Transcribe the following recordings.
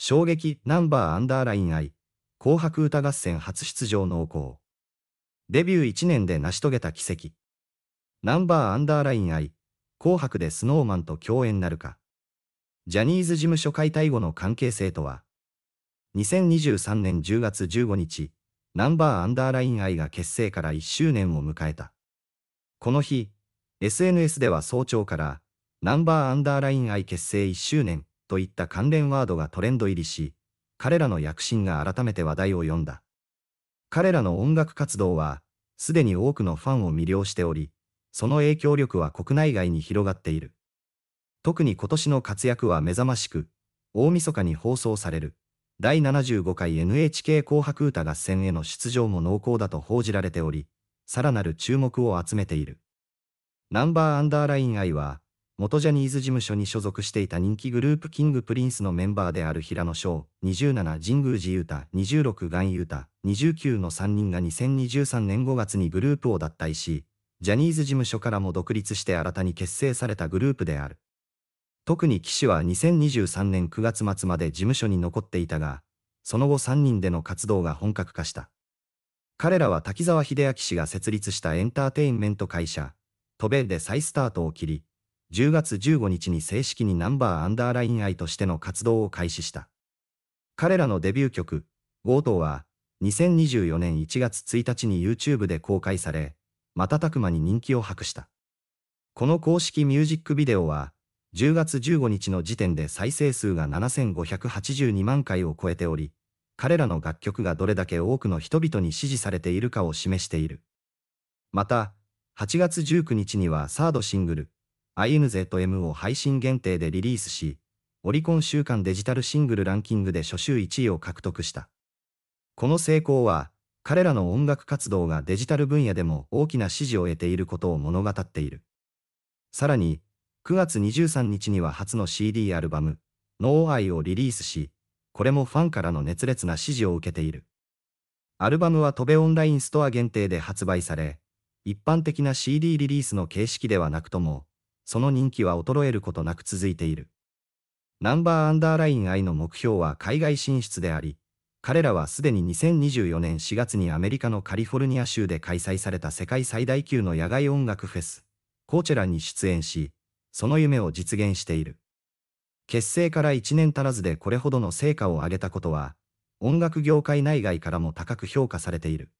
衝撃ナンバーアンダーライン愛紅白歌合戦初出場濃厚デビュー1年で成し遂げた奇跡ナンバーアンダーライン愛。紅白でスノーマンと共演なるかジャニーズ事務所解体後の関係性とは2023年10月15日ナンバーアンダーライン愛が結成から1周年を迎えたこの日 SNS では早朝からナンバーアンダーライン愛結成1周年といった関連ワードがトレンド入りし、彼らの躍進が改めて話題を呼んだ。彼らの音楽活動は、すでに多くのファンを魅了しており、その影響力は国内外に広がっている。特に今年の活躍は目覚ましく、大晦日に放送される、第75回 NHK 紅白歌合戦への出場も濃厚だと報じられており、さらなる注目を集めている。ナンバーアンダーライン I は、元ジャニーズ事務所に所属していた人気グループキングプリンスのメンバーである平野翔、27神宮寺優太、26岩井優太、29の3人が2023年5月にグループを脱退し、ジャニーズ事務所からも独立して新たに結成されたグループである。特に騎士は2023年9月末まで事務所に残っていたが、その後3人での活動が本格化した。彼らは滝沢秀明氏が設立したエンターテインメント会社、トベで再スタートを切り、10月15日に正式にナンバーアンダーライン愛としての活動を開始した。彼らのデビュー曲、ゴートは、2024年1月1日に YouTube で公開され、瞬く間に人気を博した。この公式ミュージックビデオは、10月15日の時点で再生数が7582万回を超えており、彼らの楽曲がどれだけ多くの人々に支持されているかを示している。また、8月19日にはサードシングル、i n z m を配信限定でリリースし、オリコン週間デジタルシングルランキングで初週1位を獲得した。この成功は、彼らの音楽活動がデジタル分野でも大きな支持を得ていることを物語っている。さらに、9月23日には初の CD アルバム、No I をリリースし、これもファンからの熱烈な支持を受けている。アルバムはトベオンラインストア限定で発売され、一般的な CD リリースの形式ではなくとも、その人気は衰えることなく続いている。ナンバーアンダーライン I の目標は海外進出であり、彼らはすでに2024年4月にアメリカのカリフォルニア州で開催された世界最大級の野外音楽フェス、コーチェラに出演し、その夢を実現している。結成から1年足らずでこれほどの成果を上げたことは、音楽業界内外からも高く評価されている。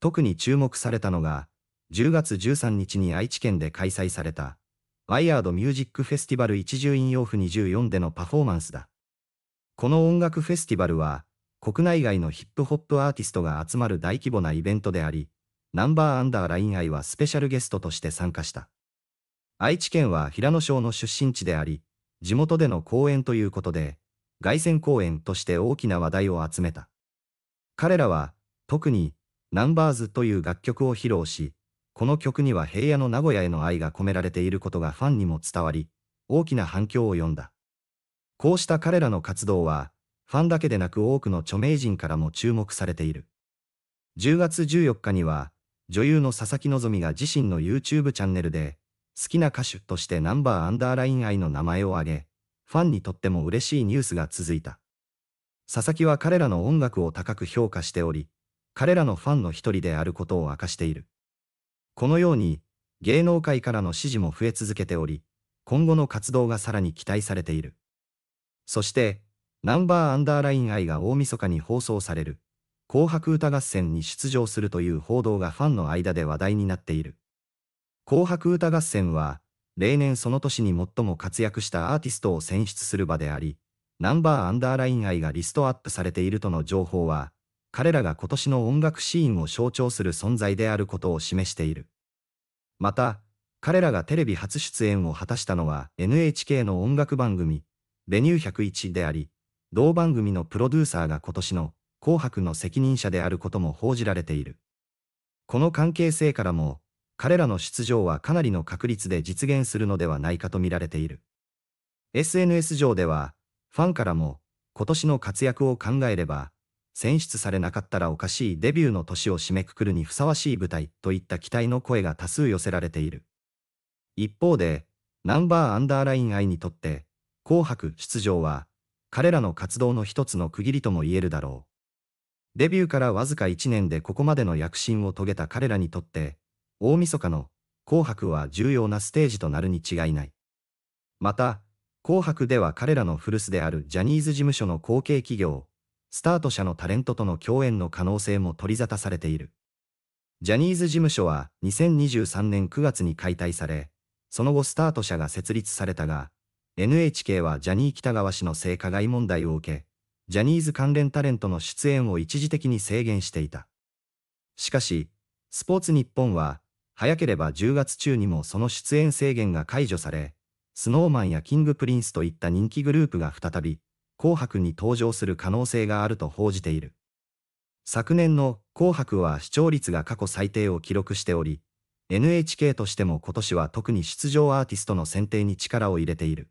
特に注目されたのが、10月13日に愛知県で開催された、ワイヤードミュージックフェスティバル一重引用符24でのパフォーマンスだ。この音楽フェスティバルは、国内外のヒップホップアーティストが集まる大規模なイベントであり、ナンバーアンダーラインアイはスペシャルゲストとして参加した。愛知県は平野省の出身地であり、地元での公演ということで、凱旋公演として大きな話題を集めた。彼らは、特に、ナンバーズという楽曲を披露し、この曲には平野の名古屋への愛が込められていることがファンにも伝わり、大きな反響を呼んだ。こうした彼らの活動は、ファンだけでなく多くの著名人からも注目されている。10月14日には、女優の佐々木希が自身の YouTube チャンネルで、好きな歌手としてナンバーアンダーライン愛の名前を挙げ、ファンにとっても嬉しいニュースが続いた。佐々木は彼らの音楽を高く評価しており、彼らのファンの一人であることを明かしている。このように、芸能界からの支持も増え続けており、今後の活動がさらに期待されている。そして、ナンバーアンダーライン愛が大晦日に放送される、紅白歌合戦に出場するという報道がファンの間で話題になっている。紅白歌合戦は、例年その年に最も活躍したアーティストを選出する場であり、ナンバーアンダーライン愛がリストアップされているとの情報は、彼らが今年の音楽シーンを象徴する存在であることを示している。また、彼らがテレビ初出演を果たしたのは NHK の音楽番組、レニュー101であり、同番組のプロデューサーが今年の紅白の責任者であることも報じられている。この関係性からも、彼らの出場はかなりの確率で実現するのではないかと見られている。SNS 上では、ファンからも、今年の活躍を考えれば、選出されなかったらおかしいデビューの年を締めくくるにふさわしい舞台といった期待の声が多数寄せられている。一方で、ナンバーアンダーライン愛にとって、紅白出場は、彼らの活動の一つの区切りとも言えるだろう。デビューからわずか1年でここまでの躍進を遂げた彼らにとって、大晦日の紅白は重要なステージとなるに違いない。また、紅白では彼らの古巣であるジャニーズ事務所の後継企業、スタート社のタレントとの共演の可能性も取り沙汰されている。ジャニーズ事務所は2023年9月に解体され、その後スタート社が設立されたが、NHK はジャニー北川氏の性加害問題を受け、ジャニーズ関連タレントの出演を一時的に制限していた。しかし、スポーツ日本は、早ければ10月中にもその出演制限が解除され、スノーマンやキングプリンスといった人気グループが再び、紅白に登場する可能性があると報じている。昨年の紅白は視聴率が過去最低を記録しており、NHK としても今年は特に出場アーティストの選定に力を入れている。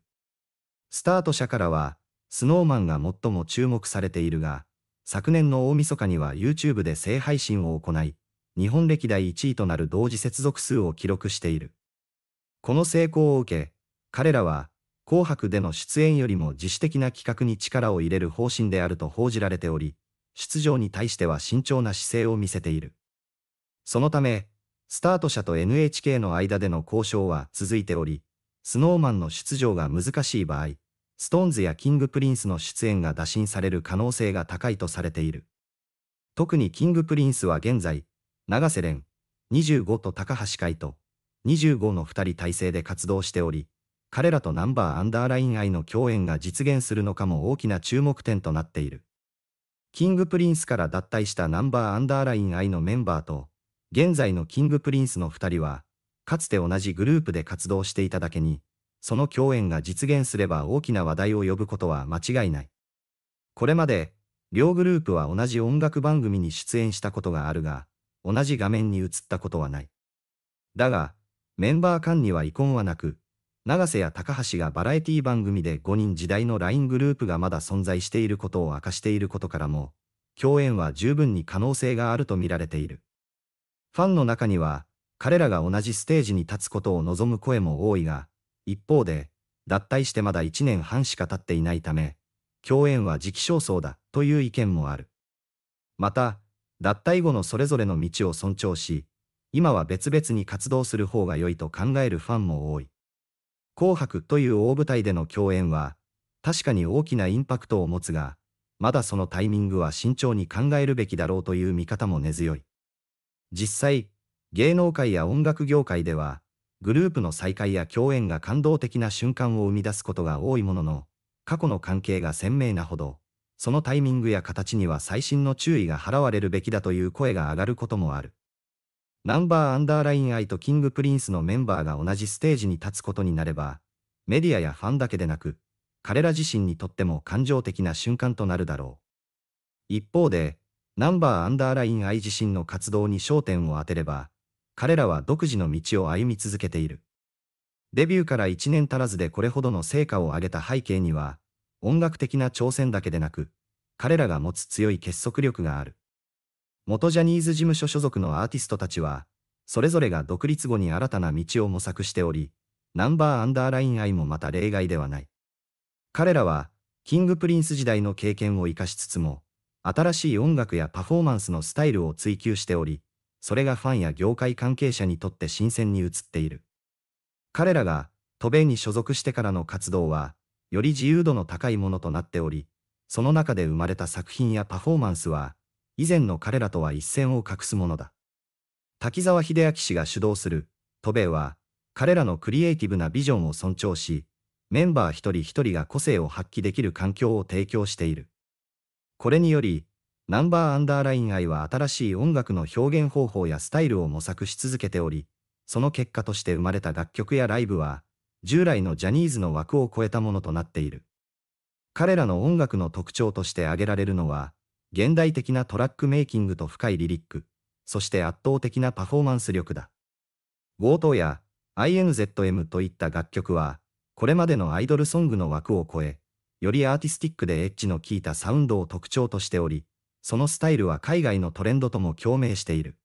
スタート者からは、スノーマンが最も注目されているが、昨年の大晦日には YouTube で性配信を行い、日本歴代1位となる同時接続数を記録している。この成功を受け、彼らは紅白での出演よりも自主的な企画に力を入れる方針であると報じられており、出場に対しては慎重な姿勢を見せている。そのため、スタート者と NHK の間での交渉は続いており、スノーマンの出場が難しい場合、ストーンズやキングプリンスの出演が打診される可能性が高いとされている。特にキングプリンスは現在、永瀬廉、25と高橋海と、25の2人体制で活動しており、彼らとナンバーアンダーライン愛の共演が実現するのかも大きな注目点となっている。キングプリンスから脱退したナンバーアンダーライン愛のメンバーと、現在のキングプリンスの2人は、かつて同じグループで活動していただけに、その共演が実現すれば大きな話題を呼ぶことは間違いない。これまで、両グループは同じ音楽番組に出演したことがあるが、同じ画面に映ったことはない。だが、メンバー間には遺恨はなく、永瀬や高橋がバラエティ番組で5人時代の LINE グループがまだ存在していることを明かしていることからも、共演は十分に可能性があると見られている。ファンの中には、彼らが同じステージに立つことを望む声も多いが、一方で、脱退してまだ1年半しか経っていないため、共演は時期尚早だという意見もある。また、脱退後のそれぞれの道を尊重し、今は別々に活動する方が良いと考えるファンも多い。紅白という大舞台での共演は、確かに大きなインパクトを持つが、まだそのタイミングは慎重に考えるべきだろうという見方も根強い。実際、芸能界や音楽業界では、グループの再会や共演が感動的な瞬間を生み出すことが多いものの、過去の関係が鮮明なほど、そのタイミングや形には細心の注意が払われるべきだという声が上がることもある。ナンバーアンダーラインイとキングプリンスのメンバーが同じステージに立つことになれば、メディアやファンだけでなく、彼ら自身にとっても感情的な瞬間となるだろう。一方で、ナンバーアンダーラインイ自身の活動に焦点を当てれば、彼らは独自の道を歩み続けている。デビューから1年足らずでこれほどの成果を上げた背景には、音楽的な挑戦だけでなく、彼らが持つ強い結束力がある。元ジャニーズ事務所所属のアーティストたちは、それぞれが独立後に新たな道を模索しており、ナンバーアンダーライン愛もまた例外ではない。彼らは、キングプリンス時代の経験を活かしつつも、新しい音楽やパフォーマンスのスタイルを追求しており、それがファンや業界関係者にとって新鮮に映っている。彼らが、渡米に所属してからの活動は、より自由度の高いものとなっており、その中で生まれた作品やパフォーマンスは、以前の彼らとは一線を画すものだ。滝沢秀明氏が主導する、渡米は、彼らのクリエイティブなビジョンを尊重し、メンバー一人一人が個性を発揮できる環境を提供している。これにより、ナンバーアンダーライン愛は新しい音楽の表現方法やスタイルを模索し続けており、その結果として生まれた楽曲やライブは、従来のジャニーズの枠を超えたものとなっている。彼らの音楽の特徴として挙げられるのは、現代的なトラックメイキングと深いリリック、そして圧倒的なパフォーマンス力だ。GoTo や INZM といった楽曲は、これまでのアイドルソングの枠を超え、よりアーティスティックでエッジの効いたサウンドを特徴としており、そのスタイルは海外のトレンドとも共鳴している。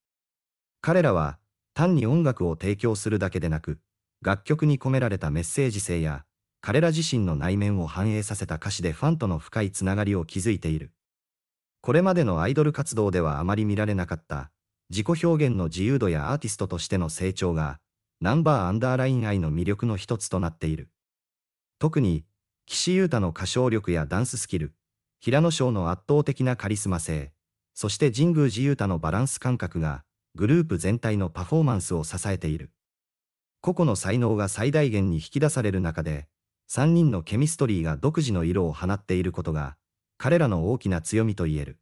彼らは、単に音楽を提供するだけでなく、楽曲に込められたメッセージ性や、彼ら自身の内面を反映させた歌詞でファンとの深いつながりを築いている。これまでのアイドル活動ではあまり見られなかった自己表現の自由度やアーティストとしての成長がナンバーアンダーライン愛の魅力の一つとなっている。特に岸優太の歌唱力やダンススキル、平野翔の圧倒的なカリスマ性、そして神宮寺優太のバランス感覚がグループ全体のパフォーマンスを支えている。個々の才能が最大限に引き出される中で、3人のケミストリーが独自の色を放っていることが、彼らの大きな強みと言える。